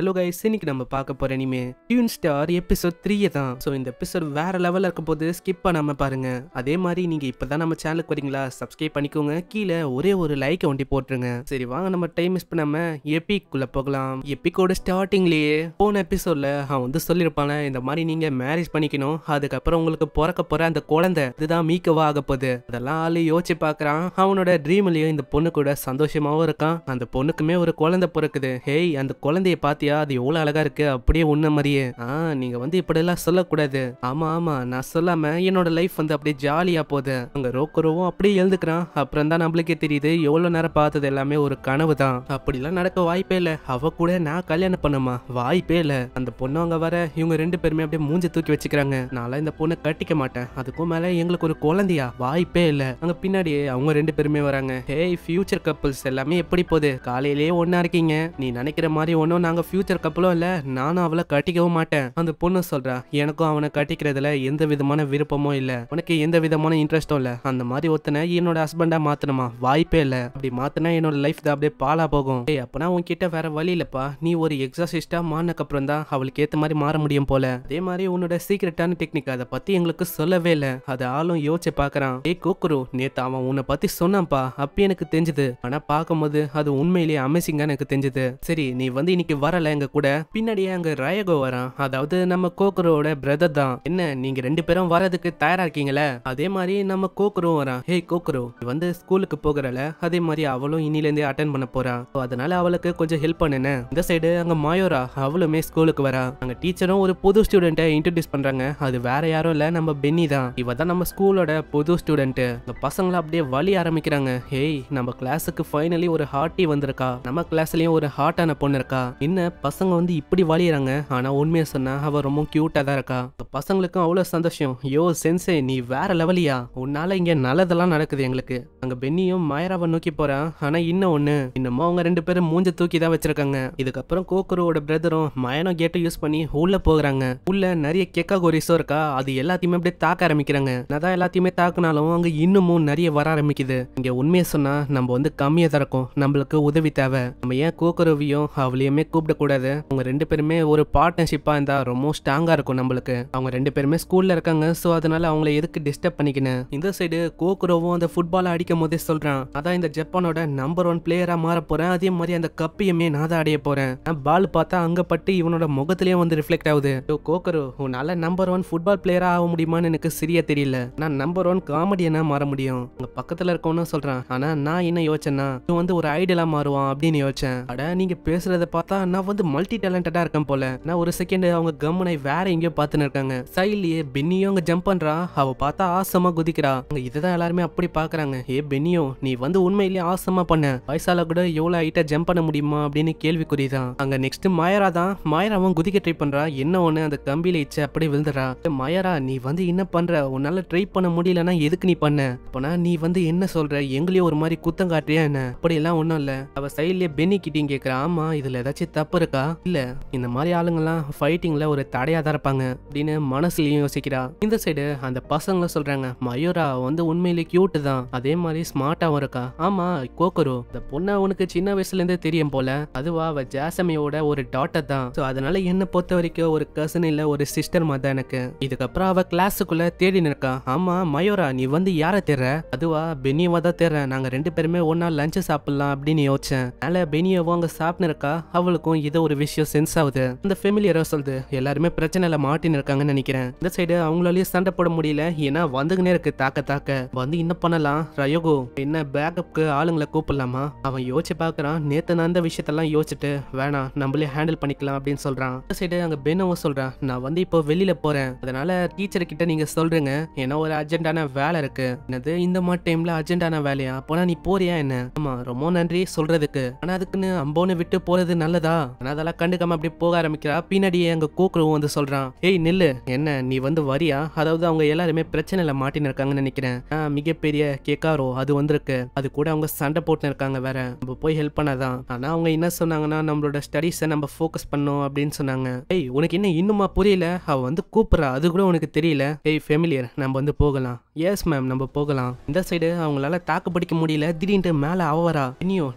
hello guys இன்னைக்கு நம்ம பார்க்க போற இனிமே டியூன் ஸ்டார் எபிசோட் த்ரீ தான் ஸோ இந்த எபிசோட் வேற லெவலில் இருக்க போது ஸ்கிப் பண்ணாமல் பாருங்க அதே மாதிரி நீங்க இப்பதான் நம்ம சேனலுக்கு வரீங்களா சப்ஸ்கிரைப் பண்ணிக்கோங்க கீழே ஒரே ஒரு லைக்கை ஒண்டி போட்டுருங்க சரி வாங்க நம்ம டைம் மிஸ் பண்ணாம எபிக்குள்ள போகலாம் எபிக்கோட ஸ்டார்டிங்லயே போன எபிசோட்ல அவன் வந்து சொல்லியிருப்பான இந்த மாதிரி நீங்க மேரேஜ் பண்ணிக்கணும் அதுக்கப்புறம் உங்களுக்கு பிறக்க போற அந்த குழந்தை இதுதான் மீக்கவா ஆக போகுது அதெல்லாம் ஆளு யோசிச்சு பார்க்குறான் அவனோட ட்ரீம்லயும் இந்த பொண்ணு கூட சந்தோஷமாவும் இருக்கான் அந்த பொண்ணுக்குமே ஒரு குழந்தை பிறக்குது ஹேய் அந்த குழந்தைய பார்த்து பாத்தியா அது எவ்வளவு அழகா இருக்கு அப்படியே உன்ன மாதிரியே ஆ நீங்க வந்து இப்படியெல்லாம் சொல்லக்கூடாது ஆமா ஆமா நான் சொல்லாம என்னோட லைஃப் வந்து அப்படியே ஜாலியா போகுது அங்க ரோக்கரோவும் அப்படியே எழுந்துக்கிறான் அப்புறம் தான் நம்மளுக்கே தெரியுது எவ்வளவு நேரம் பார்த்தது எல்லாமே ஒரு கனவு தான் அப்படிலாம் நடக்க வாய்ப்பே இல்லை அவ கூட நான் கல்யாணம் பண்ணுமா வாய்ப்பே இல்லை அந்த பொண்ணு அவங்க வர இவங்க ரெண்டு பேருமே அப்படியே மூஞ்சி தூக்கி வச்சுக்கிறாங்க நான்லாம் இந்த பொண்ணை கட்டிக்க மாட்டேன் அதுக்கும் மேல எங்களுக்கு ஒரு குழந்தையா வாய்ப்பே இல்லை அங்க பின்னாடி அவங்க ரெண்டு பேருமே வராங்க ஹேய் ஃபியூச்சர் கப்பிள்ஸ் எல்லாமே எப்படி போகுது காலையிலேயே ஒன்னா இருக்கீங்க நீ நினைக்கிற மாதிரி ஒன்றும் நாங்க ஃபியூச்சர் கப்பலும் இல்லை நானும் அவளை கட்டிக்கவும் மாட்டேன் அந்த பொண்ணு சொல்கிறா எனக்கும் அவனை கட்டிக்கிறதுல எந்த விதமான விருப்பமும் இல்லை உனக்கு எந்த விதமான இன்ட்ரெஸ்டும் இல்லை அந்த மாதிரி ஒத்தனை என்னோட ஹஸ்பண்டாக மாத்தணுமா வாய்ப்பே இல்லை அப்படி மாற்றினா என்னோட லைஃப் தான் அப்படியே பாலா போகும் ஏய் அப்போனா உன்கிட்ட வேற வழி இல்லப்பா நீ ஒரு மாறினக்கு அப்புறம் தான் அவளுக்கு ஏற்ற மாதிரி மாற முடியும் போல அதே மாதிரி உன்னோட சீக்கிரட்டான டெக்னிக் அதை பற்றி எங்களுக்கு சொல்லவே இல்லை அது ஆளும் யோசிச்சு பார்க்குறான் ஏ கோக்குரு நேற்று அவன் உன்னை பற்றி சொன்னான்ப்பா அப்ப எனக்கு தெரிஞ்சுது ஆனால் பார்க்கும்போது அது உண்மையிலேயே அமேசிங்காக எனக்கு தெரிஞ்சது சரி நீ வந்து இன்னைக்கு வர வரால எங்க கூட பின்னாடியே அங்க ராயகோ வரான் அதாவது நம்ம கோக்ரோட பிரதர் தான் என்ன நீங்க ரெண்டு பேரும் வரதுக்கு தயாரா இருக்கீங்களே அதே மாதிரி நம்ம கோக்ரோ வரான் ஹே கோக்ரோ வந்து ஸ்கூலுக்கு போகிறல அதே மாதிரி அவளும் இனில இருந்தே அட்டன் பண்ண போறா அதனால அவளுக்கு கொஞ்சம் ஹெல்ப் பண்ணுன இந்த சைடு அங்க மாயோரா அவளுமே ஸ்கூலுக்கு வரா அங்க டீச்சரும் ஒரு புது ஸ்டூடெண்ட்டை இன்ட்ரடியூஸ் பண்றாங்க அது வேற யாரும் இல்ல நம்ம பென்னி தான் இவ தான் நம்ம ஸ்கூலோட புது ஸ்டூடெண்ட் இந்த பசங்களை அப்படியே வழி ஆரம்பிக்கிறாங்க ஹேய் நம்ம கிளாஸுக்கு ஃபைனலி ஒரு ஹார்ட்டி வந்திருக்கா நம்ம கிளாஸ்லயும் ஒரு ஹார்ட்டான பொண்ணு இருக்கா என்ன பசங்க வந்து இப்படி வாழிறாங்க ஆனால் உண்மையை சொன்னால் அவள் ரொம்ப க்யூட்டாக தான் இருக்கா பசங்களுக்கும் அவ்வளோ சந்தோஷம் யோ சென்சே நீ வேற லெவலியா உன்னால இங்கே நல்லதெல்லாம் நடக்குது எங்களுக்கு அங்கே பென்னியும் மாயராவை நோக்கி போறான் ஆனால் இன்னும் ஒன்று இன்னமும் அவங்க ரெண்டு பேரும் மூஞ்ச தூக்கி தான் வச்சிருக்காங்க இதுக்கப்புறம் கோக்குருவோட பிரதரும் மயனோ கேட்டை யூஸ் பண்ணி உள்ளே போகிறாங்க உள்ள நிறைய கெக்கா கோரிஸும் இருக்கா அது எல்லாத்தையுமே அப்படியே தாக்க ஆரம்பிக்கிறாங்க அதான் எல்லாத்தையுமே தாக்குனாலும் அங்கே இன்னமும் நிறைய வர ஆரம்பிக்குது இங்கே உண்மையை சொன்னால் நம்ம வந்து கம்மியாக தான் இருக்கும் நம்மளுக்கு உதவி தேவை நம்ம ஏன் கோக்குருவையும் அவளையுமே கூப்பிட இருக்கக்கூடாது அவங்க ரெண்டு பேருமே ஒரு பார்ட்னர்ஷிப்பாக இருந்தால் ரொம்ப ஸ்ட்ராங்காக இருக்கும் நம்மளுக்கு அவங்க ரெண்டு பேருமே ஸ்கூலில் இருக்காங்க ஸோ அதனால அவங்கள எதுக்கு டிஸ்டர்ப் பண்ணிக்கணும் இந்த சைடு கோக்குரோவும் அந்த ஃபுட்பாலை அடிக்கும் போதே சொல்கிறான் அதான் இந்த ஜப்பானோட நம்பர் ஒன் பிளேயராக மாற போகிறேன் அதே மாதிரி அந்த கப்பையுமே நான் தான் அடைய போகிறேன் பால் பார்த்தா அங்கே பட்டு இவனோட முகத்திலேயே வந்து ரிஃப்ளெக்ட் ஆகுது கோக்கரு உன்னால நம்பர் ஒன் ஃபுட்பால் பிளேயராக ஆக முடியுமான்னு எனக்கு சரியா தெரியல நான் நம்பர் ஒன் காமெடியனாக மாற முடியும் உங்கள் பக்கத்தில் இருக்கவனும் சொல்கிறான் ஆனால் நான் என்ன யோசிச்சேன்னா இவன் வந்து ஒரு ஐடியலா மாறுவான் அப்படின்னு யோசிச்சேன் அட நீங்க பேசுறத பார்த்தா நான் வந்து மல்டி டேலண்டடா இருக்கேன் போல நான் ஒரு செகண்ட் அவங்க கம்மனை வேற எங்கேயோ பார்த்துன்னு இருக்காங்க சைட்லயே பென்னியோ அங்க ஜம்ப் பண்றா அவ பார்த்தா ஆசமா குதிக்கிறா இதுதான் எல்லாருமே அப்படி பாக்குறாங்க ஏ பென்னியோ நீ வந்து உண்மையிலேயே ஆசமா பண்ண வயசால கூட எவ்வளவு ஹைட்டா ஜம்ப் பண்ண முடியுமா அப்படின்னு கேள்விக்குறி தான் அங்க நெக்ஸ்ட் மாயரா தான் மாயராவும் குதிக்க ட்ரை பண்றா என்ன ஒண்ணு அந்த கம்பியில இச்ச அப்படியே விழுந்துறா மாயரா நீ வந்து என்ன பண்ற உன்னால ட்ரை பண்ண முடியலன்னா எதுக்கு நீ பண்ண அப்பனா நீ வந்து என்ன சொல்ற எங்களையும் ஒரு மாதிரி குத்தம் காட்டுறியா என்ன அப்படி எல்லாம் ஒண்ணும் இல்ல அவ சைட்லயே பென்னி கிட்டியும் கேக்குறா ஆமா இதுல ஏதாச்சும் தப்பு இருக்கா இல்ல இந்த மாதிரி ஆளுங்கெல்லாம் ஃபைட்டிங்ல ஒரு தடையா தான் இருப்பாங்க அப்படின்னு மனசுலயும் யோசிக்கிறா இந்த சைடு அந்த பசங்க சொல்றாங்க மயூரா வந்து உண்மையிலே கியூட் தான் அதே மாதிரி ஸ்மார்ட்டாவும் இருக்கா ஆமா கோக்கரு இந்த பொண்ணை உனக்கு சின்ன வயசுல இருந்தே தெரியும் போல அதுவா அவ ஜாசமியோட ஒரு டாட்டர் தான் சோ அதனால என்ன பொறுத்த வரைக்கும் ஒரு கசன் இல்ல ஒரு சிஸ்டர் மாதிரி தான் எனக்கு இதுக்கப்புறம் அவ கிளாஸுக்குள்ள தேடி நிற்கா ஆமா மயூரா நீ வந்து யார தேர்ற அதுவா பெனியவா தான் தேர்றேன் நாங்க ரெண்டு பேருமே ஒன்னா லஞ்சு சாப்பிடலாம் அப்படின்னு யோசிச்சேன் அதனால பெனியவும் அங்க சாப்பிட்டு இருக்கா அவளுக்கும் இதை ஒரு விஷயம் சென்ஸ் ஆகுது அந்த ஃபேமிலி யாரோ சொல்லுது எல்லாருமே பிரச்சனையில மாட்டின்னு இருக்காங்கன்னு நினைக்கிறேன் இந்த சைடு அவங்களாலயும் சண்டை போட முடியல ஏன்னா வந்துகினே இருக்கு தாக்க தாக்க வந்து என்ன பண்ணலாம் ரயோகோ என்ன பேக்கப்க்கு ஆளுங்களை கூப்பிடலாமா அவன் யோசிச்சு பாக்குறான் நேத்து நான் இந்த விஷயத்தெல்லாம் யோசிச்சுட்டு வேணாம் நம்மளே ஹேண்டில் பண்ணிக்கலாம் அப்படின்னு சொல்றான் இந்த சைடு அங்க பெனவும் சொல்றான் நான் வந்து இப்போ வெளியில போறேன் அதனால டீச்சர் கிட்ட நீங்க சொல்றீங்க ஏன்னா ஒரு அர்ஜென்டான வேலை இருக்கு என்னது இந்த மாதிரி டைம்ல அர்ஜென்டான வேலையா போனா நீ போறியா என்ன ஆமா ரொம்ப நன்றி சொல்றதுக்கு ஆனா அதுக்குன்னு அம்போன்னு விட்டு போறது நல்லதா ஆனால் அதெல்லாம் கண்டுக்காம அப்படியே போக ஆரம்பிக்கிறா பின்னாடியே அங்கே கோக்குறவும் வந்து சொல்கிறான் ஏய் நில்லு என்ன நீ வந்து வரியா அதாவது அவங்க எல்லாருமே பிரச்சனையில் மாட்டின்னு இருக்காங்கன்னு நினைக்கிறேன் மிகப்பெரிய கேக்காரோ அது வந்திருக்கு அது கூட அவங்க சண்டை போட்டுன்னு இருக்காங்க வேற நம்ம போய் ஹெல்ப் பண்ணாதான் ஆனால் அவங்க என்ன சொன்னாங்கன்னா நம்மளோட ஸ்டடீஸை நம்ம ஃபோக்கஸ் பண்ணோம் அப்படின்னு சொன்னாங்க ஏய் உனக்கு என்ன இன்னுமா புரியல அவள் வந்து கூப்பிட்றா அது கூட உனக்கு தெரியல ஏய் ஃபேமிலியர் நம்ம வந்து போகலாம் எஸ் மேம் நம்ம போகலாம் இந்த சைடு அவங்களால தாக்கு பிடிக்க முடியல திடீர்னு மேலே அவ வரா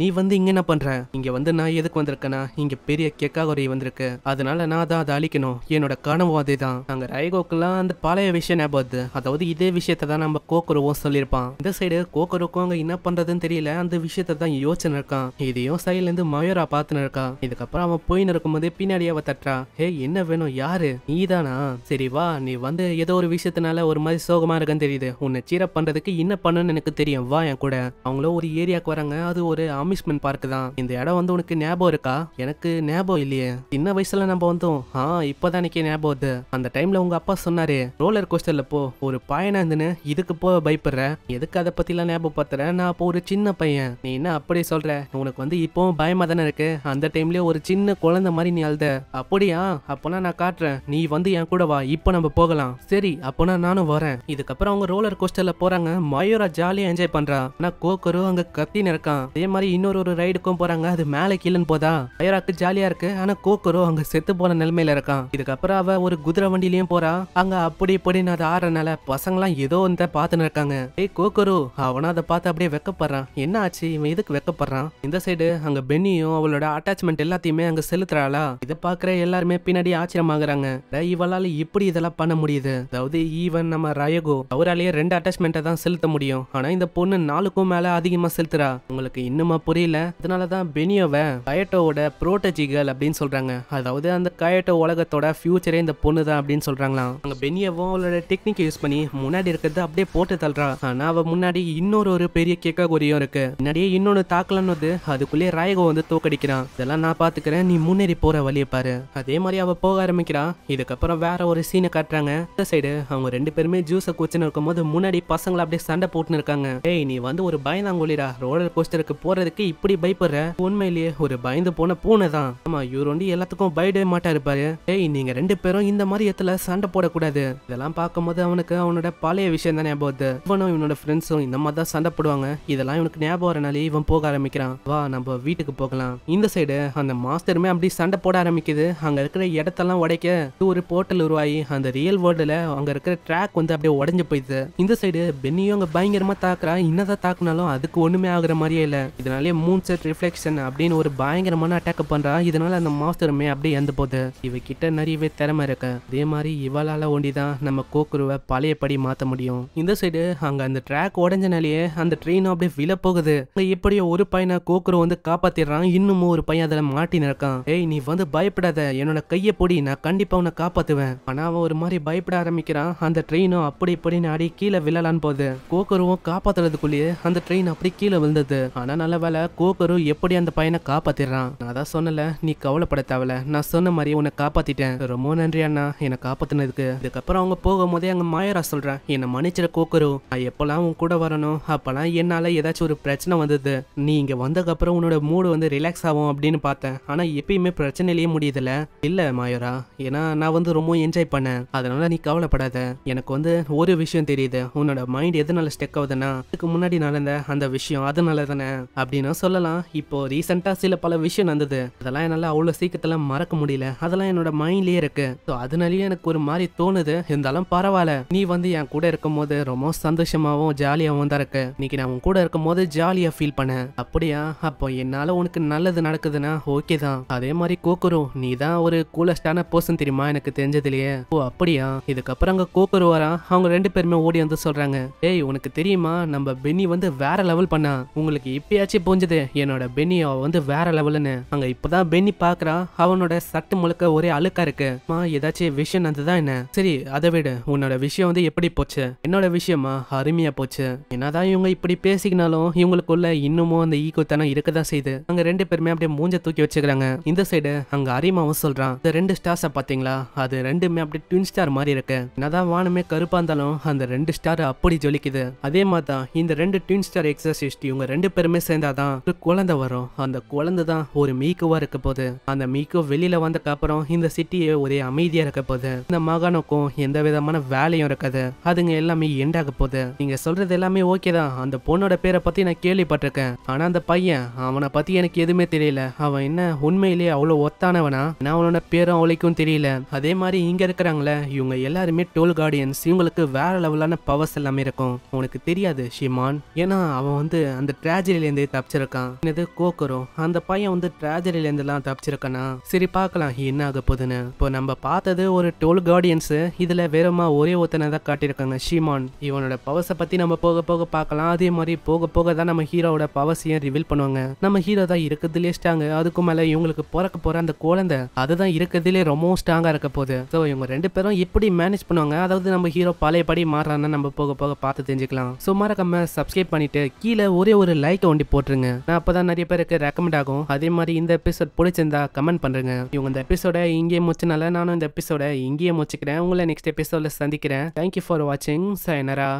நீ வந்து இங்கே என்ன பண்ணுற இங்கே வந்து நான் எதுக்கு வந்திருக்கேன்னா இங்கே பெரிய கெக்காகுரி வந்திருக்கு அதனால நான் தான் அதை அழிக்கணும் என்னோட கனவும் அதே தான் அங்க ரைகோக்கெல்லாம் அந்த பழைய விஷயம் ஞாபகம் அதாவது இதே விஷயத்த தான் நம்ம கோக்குருவும் சொல்லியிருப்பான் இந்த சைடு கோக்குருக்கும் அவங்க என்ன பண்றதுன்னு தெரியல அந்த விஷயத்த தான் யோசனை இருக்கான் இதையும் சைட்ல இருந்து மயூரா பார்த்துன்னு இருக்கா இதுக்கப்புறம் அவன் போயின்னு இருக்கும்போது பின்னாடியே அவ தட்டுறா ஹே என்ன வேணும் யாரு நீ தானா சரி வா நீ வந்து ஏதோ ஒரு விஷயத்தினால ஒரு மாதிரி சோகமா இருக்குன்னு தெரியுது உன்னை சீரப் பண்றதுக்கு என்ன பண்ணுன்னு எனக்கு தெரியும் வா என் கூட அவங்களும் ஒரு ஏரியாவுக்கு வராங்க அது ஒரு அம்யூஸ்மெண்ட் பார்க் தான் இந்த இடம் வந்து உனக்கு ஞாபகம் இருக்கா எனக்கு உங்களுக்கு ஞாபகம் இல்லையே சின்ன வயசுல நம்ம வந்தோம் ஆ இப்போதான் ஞாபகம் வருது அந்த டைம்ல உங்க அப்பா சொன்னாரு ரோலர் கோஸ்டர்ல போ ஒரு பயணம் இருந்துன்னு இதுக்கு போ பயப்படுற எதுக்கு அதை ஞாபகம் ஞாபகப்படுத்துற நான் அப்போ ஒரு சின்ன பையன் நீ என்ன அப்படி சொல்ற உனக்கு வந்து இப்போவும் பயமா தானே இருக்கு அந்த டைம்லயே ஒரு சின்ன குழந்தை மாதிரி நீ அழுத அப்படியா அப்பனா நான் காட்டுறேன் நீ வந்து என் கூட வா இப்போ நம்ம போகலாம் சரி அப்பனா நானும் வரேன் இதுக்கப்புறம் அவங்க ரோலர் கோஸ்டர்ல போறாங்க மயூரா ஜாலியா என்ஜாய் பண்றா ஆனா கோக்கரும் அங்க கத்தின்னு இருக்கான் அதே மாதிரி இன்னொரு ஒரு ரைடுக்கும் போறாங்க அது மேலே கீழன்னு போதா மயூராக்கு ஜாலியா இருக்கு ஆனா கோக்குரோ அங்க செத்து போன நிலைமையில இருக்கான் இதுக்கப்புறம் அவ ஒரு குதிரை வண்டிலயும் போறா அங்க அப்படி இப்படின்னு அதை ஆறனால பசங்களாம் ஏதோ இந்த பாத்துன்னு இருக்காங்க ஏய் கோக்கரோ அவனா அதை பார்த்து அப்படியே வெக்கப்படுறான் என்ன ஆச்சு இவன் எதுக்கு வெக்கப்படுறான் இந்த சைடு அங்க பென்னியும் அவளோட அட்டாச்மெண்ட் எல்லாத்தையுமே அங்க செலுத்துறாளா இதை பாக்குற எல்லாருமே பின்னாடி ஆச்சரியமாகறாங்க இவளால இப்படி இதெல்லாம் பண்ண முடியுது அதாவது ஈவன் நம்ம ரயகோ அவராலேயே ரெண்டு அட்டாச்மெண்ட்டை தான் செலுத்த முடியும் ஆனா இந்த பொண்ணு நாலுக்கும் மேல அதிகமா செலுத்துறா உங்களுக்கு இன்னுமா புரியல அதனாலதான் பெனியோவை பயட்டோவோட புரோட்ட ஸ்ட்ராட்டஜிகள் அப்படின்னு சொல்கிறாங்க அதாவது அந்த கயோட்டோ உலகத்தோட ஃபியூச்சரே இந்த பொண்ணு தான் அப்படின்னு சொல்கிறாங்களாம் அங்கே பென்னியவும் அவளோட டெக்னிக் யூஸ் பண்ணி முன்னாடி இருக்கிறத அப்படியே போட்டு தள்ளுறா ஆனால் அவள் முன்னாடி இன்னொரு ஒரு பெரிய கேக்க குறியும் இருக்கு முன்னாடியே இன்னொன்று தாக்கலன்னு வந்து அதுக்குள்ளேயே ராயகோ வந்து தோக்கடிக்கிறான் இதெல்லாம் நான் பார்த்துக்கிறேன் நீ முன்னேறி போகிற வழியை பாரு அதே மாதிரி அவள் போக ஆரம்பிக்கிறான் இதுக்கப்புறம் வேற ஒரு சீனை காட்டுறாங்க இந்த சைடு அவங்க ரெண்டு பேருமே ஜூஸை குச்சின்னு இருக்கும்போது முன்னாடி பசங்களை அப்படியே சண்டை போட்டுன்னு இருக்காங்க ஏய் நீ வந்து ஒரு பயந்தாங்கொழிடா ரோலர் கோஸ்டருக்கு போகிறதுக்கு இப்படி பயப்படுற உண்மையிலேயே ஒரு பயந்து போன பூனை தான் ஆமா இவர் வந்து எல்லாத்துக்கும் பயடவே மாட்டா இருப்பாரு ஏய் நீங்க ரெண்டு பேரும் இந்த மாதிரி இடத்துல சண்டை போடக்கூடாது இதெல்லாம் பார்க்கும்போது அவனுக்கு அவனோட பழைய விஷயம் தான் ஞாபகம் வருது இவனும் இவனோட ஃப்ரெண்ட்ஸும் இந்த மாதிரி தான் சண்டை போடுவாங்க இதெல்லாம் இவனுக்கு ஞாபகம் வரனாலே இவன் போக ஆரம்பிக்கிறான் வா நம்ம வீட்டுக்கு போகலாம் இந்த சைடு அந்த மாஸ்டருமே அப்படி சண்டை போட ஆரம்பிக்குது அங்க இருக்கிற இடத்தெல்லாம் உடைக்க ஒரு போர்ட்டல் உருவாகி அந்த ரியல் வேர்ல்டுல அங்க இருக்கிற ட்ராக் வந்து அப்படியே உடஞ்சு போயிடுது இந்த சைடு பென்னியும் அங்க பயங்கரமா தாக்குறா என்னதான் தாக்குனாலும் அதுக்கு ஒண்ணுமே ஆகுற மாதிரியே இல்ல இதனாலே மூன் செட் ரிஃப்ளெக்ஷன் அப்படின்னு ஒரு பயங்கரமான அட்டாக் பண்றாங்க இருந்தா இதனால அந்த மாஸ்டருமே அப்படியே இறந்து போகுது இவகிட்ட நிறையவே திறமை இருக்கு அதே மாதிரி இவளால ஒண்டிதான் நம்ம கோக்குருவை பழையபடி மாத்த முடியும் இந்த சைடு அங்க அந்த ட்ராக் உடஞ்சனாலேயே அந்த ட்ரெயினும் அப்படியே விழ போகுது எப்படியோ ஒரு பையனை கோக்குரு வந்து காப்பாத்திடுறான் இன்னமும் ஒரு பையன் அதுல மாட்டி நிற்கான் ஏய் நீ வந்து பயப்படாத என்னோட கையை பொடி நான் கண்டிப்பா உன்னை காப்பாத்துவேன் ஆனா அவன் ஒரு மாதிரி பயப்பட ஆரம்பிக்கிறான் அந்த ட்ரெயினும் அப்படி இப்படின்னு ஆடி கீழே விழலான்னு போகுது கோக்கருவும் காப்பாத்துறதுக்குள்ளேயே அந்த ட்ரெயின் அப்படி கீழே விழுந்தது ஆனா நல்ல வேலை கோக்குரு எப்படி அந்த பையனை காப்பாத்திடுறான் நான் தான் சொன்னல பரவாயில்ல நீ கவலைப்பட தேவல நான் சொன்ன மாதிரி உன்னை காப்பாத்திட்டேன் ரொம்ப நன்றி அண்ணா என்னை காப்பாத்தினதுக்கு இதுக்கப்புறம் அவங்க போகும்போதே அங்க மாயரா சொல்றேன் என்னை மன்னிச்சிட கோக்குரு நான் எப்பெல்லாம் உன் கூட வரணும் அப்பெல்லாம் என்னால ஏதாச்சும் ஒரு பிரச்சனை வந்தது நீ இங்க வந்ததுக்கப்புறம் உன்னோட மூடு வந்து ரிலாக்ஸ் ஆகும் அப்படின்னு பார்த்தேன் ஆனா எப்பயுமே பிரச்சனையிலேயே முடியுதுல இல்ல மாயரா ஏன்னா நான் வந்து ரொம்ப என்ஜாய் பண்ணேன் அதனால நீ கவலைப்படாத எனக்கு வந்து ஒரு விஷயம் தெரியுது உன்னோட மைண்ட் எதனால ஸ்டெக் ஆகுதுன்னா அதுக்கு முன்னாடி நடந்த அந்த விஷயம் அதனால தானே அப்படின்னு சொல்லலாம் இப்போ ரீசெண்டா சில பல விஷயம் நடந்தது அதெல்லாம் என்னால் அவ்வளோ சீக்கிரத்தில் மறக்க முடியல அதெல்லாம் என்னோட மைண்ட்லேயே இருக்கு ஸோ அதனாலேயே எனக்கு ஒரு மாதிரி தோணுது இருந்தாலும் பரவாயில்ல நீ வந்து என் கூட இருக்கும் போது ரொம்ப சந்தோஷமாகவும் ஜாலியாகவும் தான் இருக்கு இன்னைக்கு நான் உன் கூட இருக்கும் போது ஜாலியாக ஃபீல் பண்ணேன் அப்படியா அப்போ என்னால் உனக்கு நல்லது நடக்குதுன்னா ஓகே தான் அதே மாதிரி கோக்குரு நீ தான் ஒரு கூலஸ்டான பர்சன் தெரியுமா எனக்கு தெரிஞ்சதுலையே ஓ அப்படியா இதுக்கப்புறம் அங்கே கோக்குரு வரா அவங்க ரெண்டு பேருமே ஓடி வந்து சொல்றாங்க ஏய் உனக்கு தெரியுமா நம்ம பென்னி வந்து வேற லெவல் பண்ணா உங்களுக்கு இப்பயாச்சும் புரிஞ்சது என்னோட பென்னி வந்து வேற லெவல்னு அங்கே இப்பதான் தான் பென்னி பாக்குறான் அவனோட சட்டு முழுக்க ஒரே அழுக்கா இருக்கு ஏதாச்சும் விஷயம் நடந்ததா என்ன சரி அதை விட உன்னோட விஷயம் வந்து எப்படி போச்சு என்னோட விஷயமா அருமையா போச்சு என்னதான் இவங்க இப்படி பேசிக்கினாலும் இவங்களுக்குள்ள இன்னமும் அந்த ஈகோ தனம் இருக்கதான் செய்யுது அங்க ரெண்டு பேருமே அப்படியே மூஞ்ச தூக்கி வச்சுக்கிறாங்க இந்த சைடு அங்க அரிமாவும் சொல்றான் இந்த ரெண்டு ஸ்டார்ஸ் பாத்தீங்களா அது ரெண்டுமே அப்படியே ட்வின் ஸ்டார் மாதிரி இருக்கு என்னதான் வானமே கருப்பா இருந்தாலும் அந்த ரெண்டு ஸ்டார் அப்படி ஜொலிக்குது அதே மாதிரி தான் இந்த ரெண்டு ட்வின் ஸ்டார் எக்ஸசிஸ்ட் இவங்க ரெண்டு பேருமே சேர்ந்தாதான் ஒரு குழந்தை வரும் அந்த குழந்தை தான் ஒரு மீக்கு மீக்கோவா இருக்க போகுது அந்த மீக்கோ வெளியில வந்ததுக்கு அப்புறம் இந்த சிட்டியே ஒரே அமைதியா இருக்க போது இந்த மாகாணக்கும் எந்த விதமான வேலையும் இருக்காது அதுங்க எல்லாமே எண்ட் ஆக போகுது நீங்க சொல்றது எல்லாமே ஓகே தான் அந்த பொண்ணோட பேரை பத்தி நான் கேள்விப்பட்டிருக்கேன் ஆனா அந்த பையன் அவனை பத்தி எனக்கு எதுவுமே தெரியல அவன் என்ன உண்மையிலேயே அவ்வளவு ஒத்தானவனா நான் அவனோட பேரும் அவளைக்கும் தெரியல அதே மாதிரி இங்க இருக்கிறாங்களே இவங்க எல்லாருமே டோல் கார்டியன்ஸ் இவங்களுக்கு வேற லெவலான பவர்ஸ் எல்லாமே இருக்கும் உனக்கு தெரியாது ஷிமான் ஏன்னா அவன் வந்து அந்த இருந்தே தப்பிச்சிருக்கான் என்னது கோக்கரும் அந்த பையன் வந்து ட்ராஜடியில எல்லாம் தப்பிச்சிருக்கனா சரி பார்க்கலாம் என்ன ஆக போகுதுன்னு இப்போ நம்ம பார்த்தது ஒரு டோல் கார்டியன்ஸ் இதுல வெறுமா ஒரே ஒருத்தனை தான் காட்டியிருக்காங்க ஷீமான் இவனோட பவர்ஸ பத்தி நம்ம போக போக பார்க்கலாம் அதே மாதிரி போக போக தான் நம்ம ஹீரோவோட பவர்ஸையும் ரிவீல் பண்ணுவாங்க நம்ம ஹீரோ தான் இருக்கிறதுலே ஸ்ட்ராங்கு அதுக்கு மேல இவங்களுக்கு பிறக்க போற அந்த குழந்தை அதுதான் இருக்கிறதுலே ரொம்பவும் ஸ்ட்ராங்கா இருக்க போகுது ஸோ இவங்க ரெண்டு பேரும் எப்படி மேனேஜ் பண்ணுவாங்க அதாவது நம்ம ஹீரோ படி மாறுறான்னு நம்ம போக போக பார்த்து தெரிஞ்சுக்கலாம் ஸோ மறக்காம சப்ஸ்கிரைப் பண்ணிட்டு கீழே ஒரே ஒரு லைக் ஒண்டி போட்டுருங்க நான் அப்பதான் நிறைய பேருக்கு ரெக்கமெண்ட் ஆகும் அதே மாதிரி இந்த எபிசோட் எபிசோட் பிடிச்சிருந்தா கமெண்ட் பண்ணுங்க இவங்க இந்த எபிசோட இங்கேயே முடிச்சனால நானும் இந்த எபிசோட இங்கேயே முடிச்சுக்கிறேன் உங்களை நெக்ஸ்ட் எபிசோட சந்திக்கிறேன் தேங்க்யூ ஃபார் வாட்சிங் சயனரா